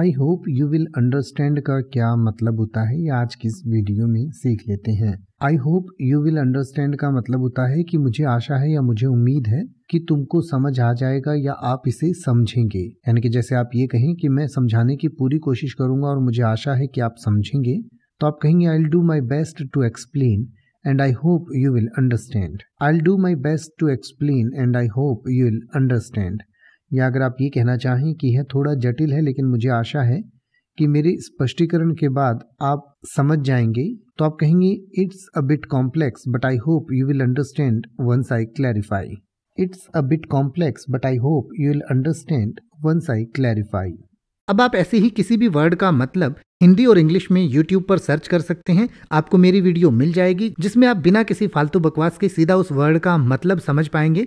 I hope you will understand का क्या मतलब होता है ये आज की इस वीडियो में सीख लेते हैं I hope you will understand का मतलब होता है कि मुझे आशा है या मुझे उम्मीद है कि तुमको समझ आ जाएगा या आप इसे समझेंगे यानी कि जैसे आप ये कहें कि मैं समझाने की पूरी कोशिश करूंगा और मुझे आशा है कि आप समझेंगे तो आप कहेंगे I do my best to explain and I hope you will understand I do my best to explain and I hope you will understand या अगर आप ये कहना चाहें कि यह थोड़ा जटिल है लेकिन मुझे आशा है कि मेरे स्पष्टीकरण के बाद आप समझ जाएंगे तो आप कहेंगे it's a bit complex but I hope you will understand once I clarify it's a bit complex but I hope you will understand once I clarify अब आप ऐसे ही किसी भी वर्ड का मतलब हिंदी और इंग्लिश में YouTube पर सर्च कर सकते हैं आपको मेरी वीडियो मिल जाएगी जिसमें आप बिना किसी फालतू बकवास के सीधा उस वर्ड का मतलब समझ पाएंगे